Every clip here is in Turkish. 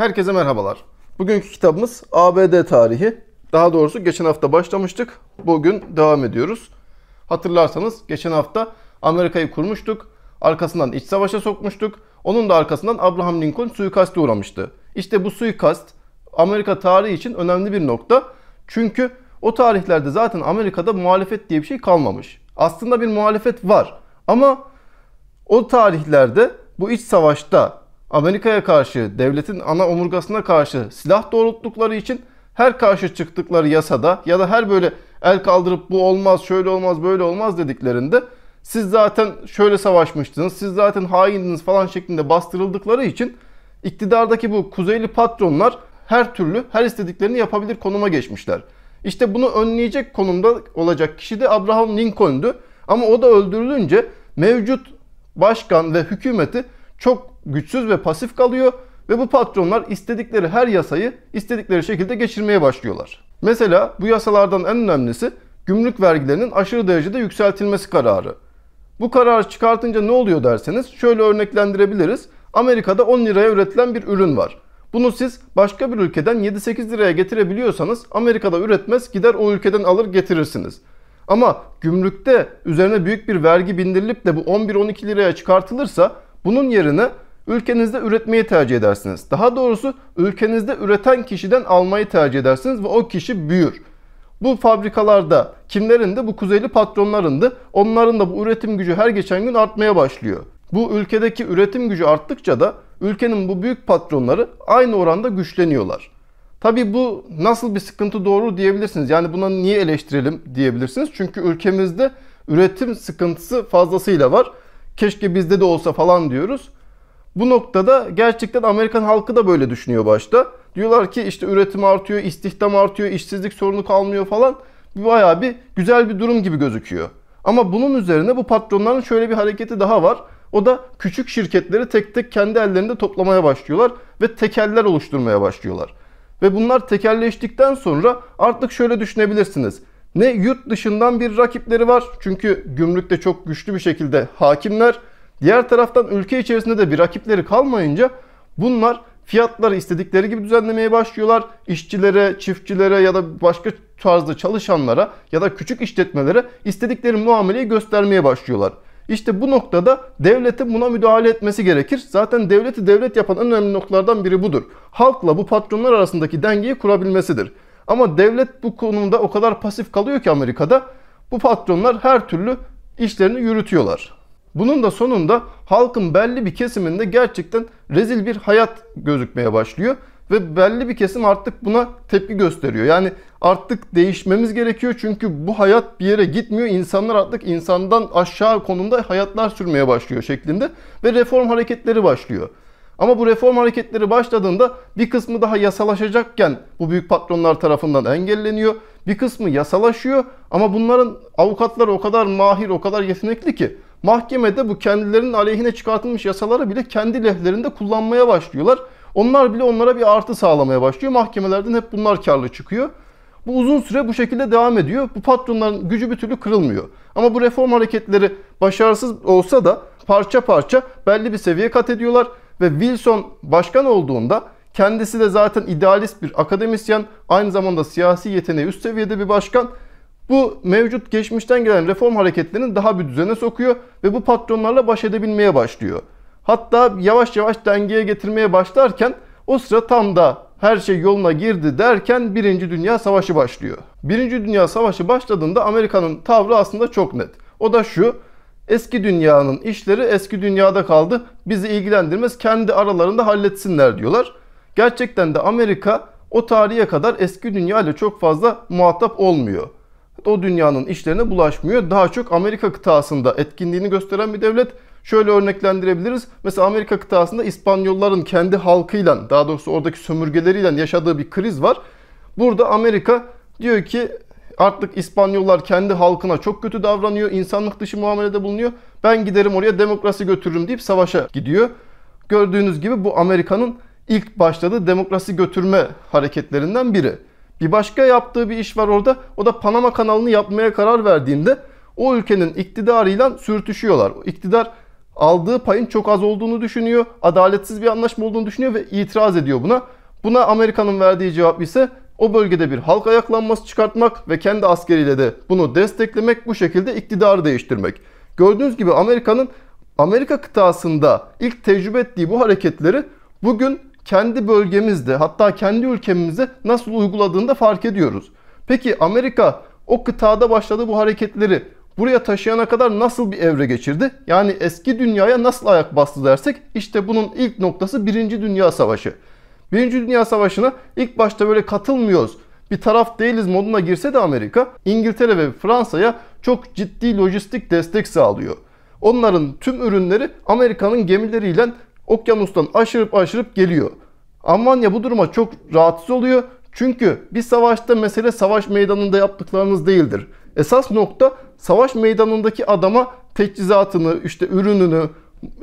Herkese merhabalar. Bugünkü kitabımız ABD tarihi. Daha doğrusu geçen hafta başlamıştık. Bugün devam ediyoruz. Hatırlarsanız geçen hafta Amerika'yı kurmuştuk. Arkasından iç savaşa sokmuştuk. Onun da arkasından Abraham Lincoln suikaste uğramıştı. İşte bu suikast Amerika tarihi için önemli bir nokta. Çünkü o tarihlerde zaten Amerika'da muhalefet diye bir şey kalmamış. Aslında bir muhalefet var ama o tarihlerde bu iç savaşta Amerika'ya karşı, devletin ana omurgasına karşı silah doğrulttukları için her karşı çıktıkları yasada ya da her böyle el kaldırıp bu olmaz, şöyle olmaz, böyle olmaz dediklerinde siz zaten şöyle savaşmıştınız, siz zaten haindiniz falan şeklinde bastırıldıkları için iktidardaki bu kuzeyli patronlar her türlü her istediklerini yapabilir konuma geçmişler. İşte bunu önleyecek konumda olacak kişi de Abraham Lincoln'du, Ama o da öldürülünce mevcut başkan ve hükümeti çok güçsüz ve pasif kalıyor ve bu patronlar istedikleri her yasayı istedikleri şekilde geçirmeye başlıyorlar. Mesela bu yasalardan en önemlisi gümrük vergilerinin aşırı derecede yükseltilmesi kararı. Bu kararı çıkartınca ne oluyor derseniz şöyle örneklendirebiliriz. Amerika'da 10 liraya üretilen bir ürün var. Bunu siz başka bir ülkeden 7-8 liraya getirebiliyorsanız Amerika'da üretmez gider o ülkeden alır getirirsiniz. Ama gümrükte üzerine büyük bir vergi bindirilip de bu 11-12 liraya çıkartılırsa bunun yerine ülkenizde üretmeyi tercih edersiniz. Daha doğrusu ülkenizde üreten kişiden almayı tercih edersiniz ve o kişi büyür. Bu fabrikalarda kimlerin de, Bu kuzeyli patronlarındı. Onların da bu üretim gücü her geçen gün artmaya başlıyor. Bu ülkedeki üretim gücü arttıkça da ülkenin bu büyük patronları aynı oranda güçleniyorlar. Tabi bu nasıl bir sıkıntı doğru diyebilirsiniz. Yani buna niye eleştirelim diyebilirsiniz. Çünkü ülkemizde üretim sıkıntısı fazlasıyla var. Keşke bizde de olsa falan diyoruz. Bu noktada gerçekten Amerikan halkı da böyle düşünüyor başta. Diyorlar ki işte üretim artıyor, istihdam artıyor, işsizlik sorunu kalmıyor falan. Bayağı bir güzel bir durum gibi gözüküyor. Ama bunun üzerine bu patronların şöyle bir hareketi daha var. O da küçük şirketleri tek tek kendi ellerinde toplamaya başlıyorlar ve tekeller oluşturmaya başlıyorlar. Ve bunlar tekelleştikten sonra artık şöyle düşünebilirsiniz. Ne yurt dışından bir rakipleri var çünkü gümrükte çok güçlü bir şekilde hakimler Diğer taraftan ülke içerisinde de bir rakipleri kalmayınca bunlar fiyatları istedikleri gibi düzenlemeye başlıyorlar. İşçilere, çiftçilere ya da başka tarzda çalışanlara ya da küçük işletmelere istedikleri muameleyi göstermeye başlıyorlar. İşte bu noktada devletin buna müdahale etmesi gerekir. Zaten devleti devlet yapan en önemli noktalardan biri budur. Halkla bu patronlar arasındaki dengeyi kurabilmesidir. Ama devlet bu konumda o kadar pasif kalıyor ki Amerika'da bu patronlar her türlü işlerini yürütüyorlar. Bunun da sonunda halkın belli bir kesiminde gerçekten rezil bir hayat gözükmeye başlıyor ve belli bir kesim artık buna tepki gösteriyor. Yani artık değişmemiz gerekiyor çünkü bu hayat bir yere gitmiyor. İnsanlar artık insandan aşağı konumda hayatlar sürmeye başlıyor şeklinde ve reform hareketleri başlıyor. Ama bu reform hareketleri başladığında bir kısmı daha yasalaşacakken bu büyük patronlar tarafından engelleniyor. Bir kısmı yasalaşıyor ama bunların avukatları o kadar mahir, o kadar yetenekli ki Mahkemede bu kendilerinin aleyhine çıkartılmış yasaları bile kendi lehlerinde kullanmaya başlıyorlar. Onlar bile onlara bir artı sağlamaya başlıyor. Mahkemelerden hep bunlar karlı çıkıyor. Bu uzun süre bu şekilde devam ediyor. Bu patronların gücü bir türlü kırılmıyor. Ama bu reform hareketleri başarısız olsa da parça parça belli bir seviye kat ediyorlar. Ve Wilson başkan olduğunda kendisi de zaten idealist bir akademisyen, aynı zamanda siyasi yeteneği üst seviyede bir başkan bu mevcut geçmişten gelen reform hareketlerini daha bir düzene sokuyor ve bu patronlarla baş edebilmeye başlıyor. Hatta yavaş yavaş dengeye getirmeye başlarken o sıra tam da her şey yoluna girdi derken Birinci Dünya Savaşı başlıyor. Birinci Dünya Savaşı başladığında Amerika'nın tavrı aslında çok net. O da şu, eski dünyanın işleri eski dünyada kaldı, bizi ilgilendirmez kendi aralarında halletsinler diyorlar. Gerçekten de Amerika o tarihe kadar eski dünya ile çok fazla muhatap olmuyor o dünyanın işlerine bulaşmıyor. Daha çok Amerika kıtasında etkinliğini gösteren bir devlet. Şöyle örneklendirebiliriz. Mesela Amerika kıtasında İspanyolların kendi halkıyla, daha doğrusu oradaki sömürgeleriyle yaşadığı bir kriz var. Burada Amerika diyor ki artık İspanyollar kendi halkına çok kötü davranıyor, insanlık dışı muamelede bulunuyor. Ben giderim oraya demokrasi götürürüm deyip savaşa gidiyor. Gördüğünüz gibi bu Amerika'nın ilk başladığı demokrasi götürme hareketlerinden biri. Bir başka yaptığı bir iş var orada. O da Panama kanalını yapmaya karar verdiğinde o ülkenin iktidarıyla sürtüşüyorlar. İktidar aldığı payın çok az olduğunu düşünüyor. Adaletsiz bir anlaşma olduğunu düşünüyor ve itiraz ediyor buna. Buna Amerika'nın verdiği cevap ise o bölgede bir halk ayaklanması çıkartmak ve kendi askeriyle de bunu desteklemek bu şekilde iktidarı değiştirmek. Gördüğünüz gibi Amerika'nın Amerika kıtasında ilk tecrübe ettiği bu hareketleri bugün kendi bölgemizde hatta kendi ülkemizde nasıl uyguladığını da fark ediyoruz. Peki Amerika o kıtada başladığı bu hareketleri buraya taşıyana kadar nasıl bir evre geçirdi? Yani eski dünyaya nasıl ayak bastı dersek işte bunun ilk noktası 1. Dünya Savaşı. 1. Dünya Savaşı'na ilk başta böyle katılmıyoruz, bir taraf değiliz moduna girse de Amerika, İngiltere ve Fransa'ya çok ciddi lojistik destek sağlıyor. Onların tüm ürünleri Amerika'nın gemileriyle okyanustan aşırıp aşırıp geliyor. Almanya bu duruma çok rahatsız oluyor. Çünkü bir savaşta mesele savaş meydanında yaptıklarınız değildir. Esas nokta savaş meydanındaki adama teçhizatını, işte ürününü,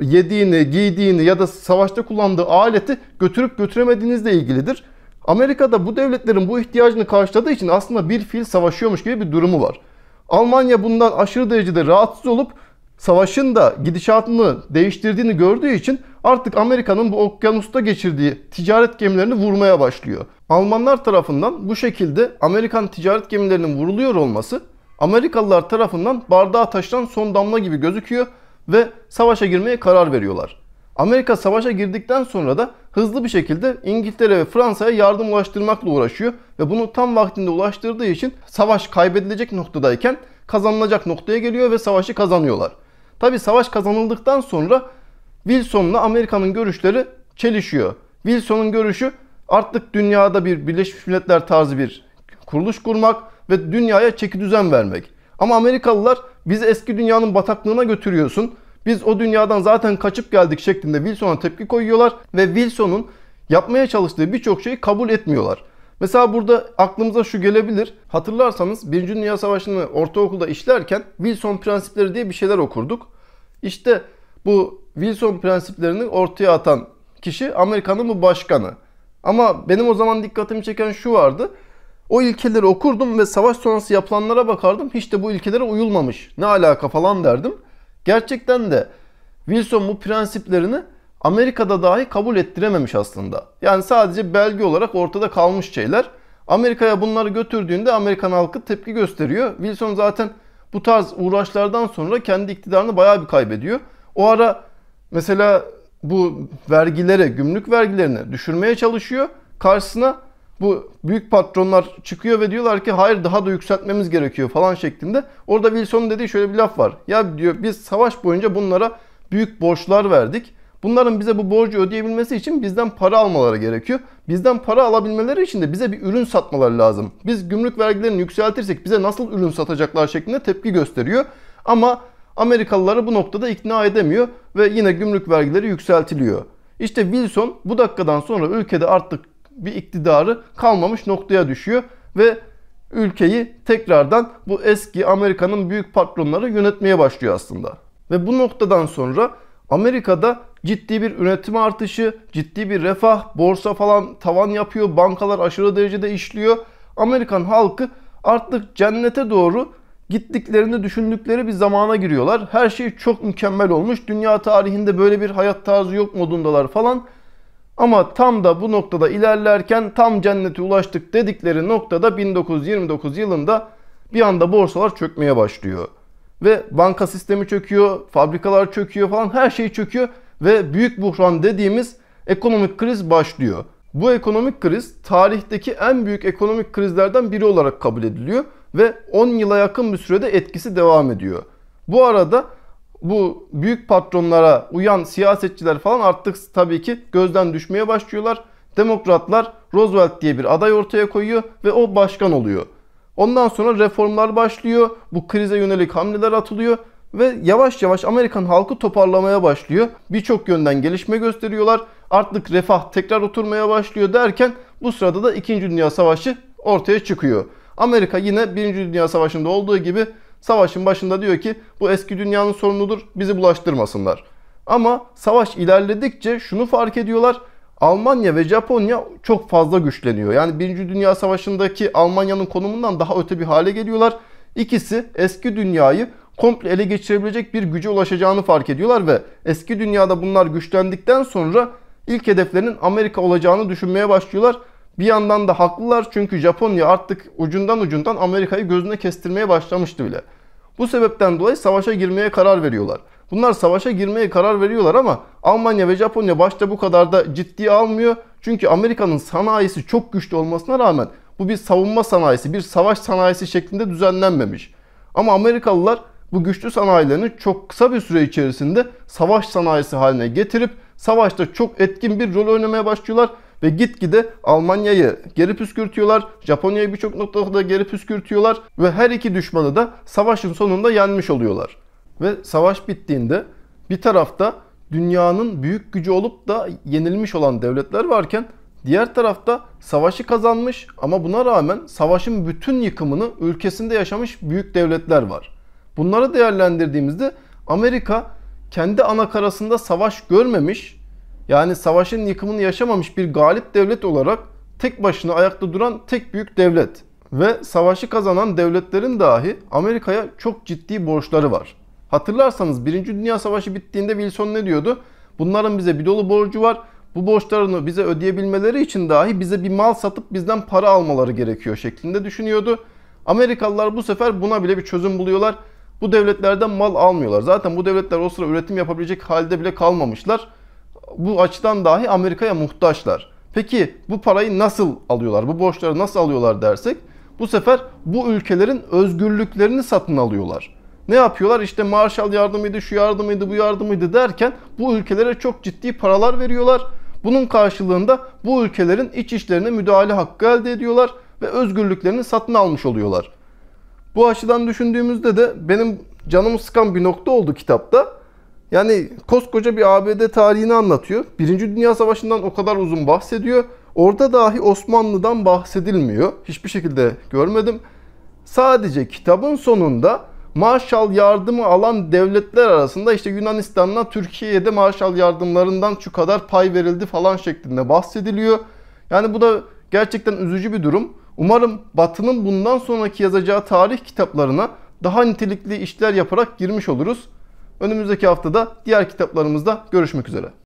yediğini, giydiğini ya da savaşta kullandığı aleti götürüp götüremediğinizle ilgilidir. Amerika'da bu devletlerin bu ihtiyacını karşıladığı için aslında bir fil savaşıyormuş gibi bir durumu var. Almanya bundan aşırı derecede rahatsız olup savaşın da gidişatını değiştirdiğini gördüğü için artık Amerika'nın bu okyanusta geçirdiği ticaret gemilerini vurmaya başlıyor. Almanlar tarafından bu şekilde Amerikan ticaret gemilerinin vuruluyor olması Amerikalılar tarafından bardağa taşıran son damla gibi gözüküyor ve savaşa girmeye karar veriyorlar. Amerika savaşa girdikten sonra da hızlı bir şekilde İngiltere ve Fransa'ya yardım ulaştırmakla uğraşıyor ve bunu tam vaktinde ulaştırdığı için savaş kaybedilecek noktadayken kazanılacak noktaya geliyor ve savaşı kazanıyorlar. Tabi savaş kazanıldıktan sonra Wilson'la Amerika'nın görüşleri çelişiyor. Wilson'un görüşü artık dünyada bir Birleşmiş Milletler tarzı bir kuruluş kurmak ve dünyaya çeki düzen vermek. Ama Amerikalılar bizi eski dünyanın bataklığına götürüyorsun. Biz o dünyadan zaten kaçıp geldik şeklinde Wilson'a tepki koyuyorlar ve Wilson'un yapmaya çalıştığı birçok şeyi kabul etmiyorlar. Mesela burada aklımıza şu gelebilir. Hatırlarsanız 1. Dünya Savaşı'nı ortaokulda işlerken Wilson prensipleri diye bir şeyler okurduk. İşte bu Wilson prensiplerini ortaya atan kişi Amerika'nın bu başkanı. Ama benim o zaman dikkatimi çeken şu vardı. O ilkeleri okurdum ve savaş sonrası yapılanlara bakardım. Hiç de bu ilkelere uyulmamış. Ne alaka falan derdim. Gerçekten de Wilson bu prensiplerini Amerika'da dahi kabul ettirememiş aslında. Yani sadece belge olarak ortada kalmış şeyler. Amerika'ya bunları götürdüğünde Amerikan halkı tepki gösteriyor. Wilson zaten bu tarz uğraşlardan sonra kendi iktidarını bayağı bir kaybediyor. O ara mesela bu vergilere, gümrük vergilerini düşürmeye çalışıyor. Karşısına bu büyük patronlar çıkıyor ve diyorlar ki hayır daha da yükseltmemiz gerekiyor falan şeklinde. Orada Wilson'un dediği şöyle bir laf var. Ya diyor biz savaş boyunca bunlara büyük borçlar verdik. Bunların bize bu borcu ödeyebilmesi için bizden para almaları gerekiyor. Bizden para alabilmeleri için de bize bir ürün satmaları lazım. Biz gümrük vergilerini yükseltirsek bize nasıl ürün satacaklar şeklinde tepki gösteriyor. Ama Amerikalıları bu noktada ikna edemiyor ve yine gümrük vergileri yükseltiliyor. İşte Wilson bu dakikadan sonra ülkede artık bir iktidarı kalmamış noktaya düşüyor ve ülkeyi tekrardan bu eski Amerika'nın büyük patronları yönetmeye başlıyor aslında. Ve bu noktadan sonra Amerika'da ciddi bir üretim artışı, ciddi bir refah, borsa falan tavan yapıyor, bankalar aşırı derecede işliyor. Amerikan halkı artık cennete doğru gittiklerini düşündükleri bir zamana giriyorlar. Her şey çok mükemmel olmuş. Dünya tarihinde böyle bir hayat tarzı yok modundalar falan. Ama tam da bu noktada ilerlerken tam cennete ulaştık dedikleri noktada 1929 yılında bir anda borsalar çökmeye başlıyor. Ve banka sistemi çöküyor, fabrikalar çöküyor falan her şey çöküyor ve büyük buhran dediğimiz ekonomik kriz başlıyor. Bu ekonomik kriz tarihteki en büyük ekonomik krizlerden biri olarak kabul ediliyor ve 10 yıla yakın bir sürede etkisi devam ediyor. Bu arada bu büyük patronlara uyan siyasetçiler falan artık tabii ki gözden düşmeye başlıyorlar. Demokratlar Roosevelt diye bir aday ortaya koyuyor ve o başkan oluyor. Ondan sonra reformlar başlıyor. Bu krize yönelik hamleler atılıyor ve yavaş yavaş Amerikan halkı toparlamaya başlıyor. Birçok yönden gelişme gösteriyorlar. Artık refah tekrar oturmaya başlıyor derken bu sırada da 2. Dünya Savaşı ortaya çıkıyor. Amerika yine 1. Dünya Savaşı'nda olduğu gibi savaşın başında diyor ki bu eski dünyanın sorunudur bizi bulaştırmasınlar. Ama savaş ilerledikçe şunu fark ediyorlar. Almanya ve Japonya çok fazla güçleniyor. Yani 1. Dünya Savaşı'ndaki Almanya'nın konumundan daha öte bir hale geliyorlar. İkisi eski dünyayı komple ele geçirebilecek bir güce ulaşacağını fark ediyorlar ve eski dünyada bunlar güçlendikten sonra ilk hedeflerinin Amerika olacağını düşünmeye başlıyorlar. Bir yandan da haklılar çünkü Japonya artık ucundan ucundan Amerika'yı gözüne kestirmeye başlamıştı bile. Bu sebepten dolayı savaşa girmeye karar veriyorlar. Bunlar savaşa girmeye karar veriyorlar ama Almanya ve Japonya başta bu kadar da ciddiye almıyor. Çünkü Amerika'nın sanayisi çok güçlü olmasına rağmen bu bir savunma sanayisi, bir savaş sanayisi şeklinde düzenlenmemiş. Ama Amerikalılar bu güçlü sanayilerini çok kısa bir süre içerisinde savaş sanayisi haline getirip savaşta çok etkin bir rol oynamaya başlıyorlar ve gitgide Almanya'yı geri püskürtüyorlar. Japonya'yı birçok noktada geri püskürtüyorlar ve her iki düşmanı da savaşın sonunda yenmiş oluyorlar. Ve savaş bittiğinde bir tarafta dünyanın büyük gücü olup da yenilmiş olan devletler varken diğer tarafta savaşı kazanmış ama buna rağmen savaşın bütün yıkımını ülkesinde yaşamış büyük devletler var. Bunları değerlendirdiğimizde Amerika kendi ana karasında savaş görmemiş, yani savaşın yıkımını yaşamamış bir galip devlet olarak tek başına ayakta duran tek büyük devlet ve savaşı kazanan devletlerin dahi Amerika'ya çok ciddi borçları var. Hatırlarsanız 1. Dünya Savaşı bittiğinde Wilson ne diyordu? Bunların bize bir dolu borcu var. Bu borçlarını bize ödeyebilmeleri için dahi bize bir mal satıp bizden para almaları gerekiyor şeklinde düşünüyordu. Amerikalılar bu sefer buna bile bir çözüm buluyorlar. Bu devletlerden mal almıyorlar. Zaten bu devletler o sıra üretim yapabilecek halde bile kalmamışlar. Bu açıdan dahi Amerika'ya muhtaçlar. Peki bu parayı nasıl alıyorlar? Bu borçları nasıl alıyorlar dersek bu sefer bu ülkelerin özgürlüklerini satın alıyorlar. Ne yapıyorlar? İşte Marshall yardımıydı, şu yardımıydı, bu yardımıydı derken bu ülkelere çok ciddi paralar veriyorlar. Bunun karşılığında bu ülkelerin iç işlerine müdahale hakkı elde ediyorlar ve özgürlüklerini satın almış oluyorlar. Bu açıdan düşündüğümüzde de benim canımı sıkan bir nokta oldu kitapta. Yani koskoca bir ABD tarihini anlatıyor. Birinci Dünya Savaşı'ndan o kadar uzun bahsediyor. Orada dahi Osmanlı'dan bahsedilmiyor. Hiçbir şekilde görmedim. Sadece kitabın sonunda Marshall yardımı alan devletler arasında işte Yunanistan'la Türkiye'ye de Marshall yardımlarından şu kadar pay verildi falan şeklinde bahsediliyor. Yani bu da gerçekten üzücü bir durum. Umarım Batı'nın bundan sonraki yazacağı tarih kitaplarına daha nitelikli işler yaparak girmiş oluruz. Önümüzdeki haftada diğer kitaplarımızda görüşmek üzere.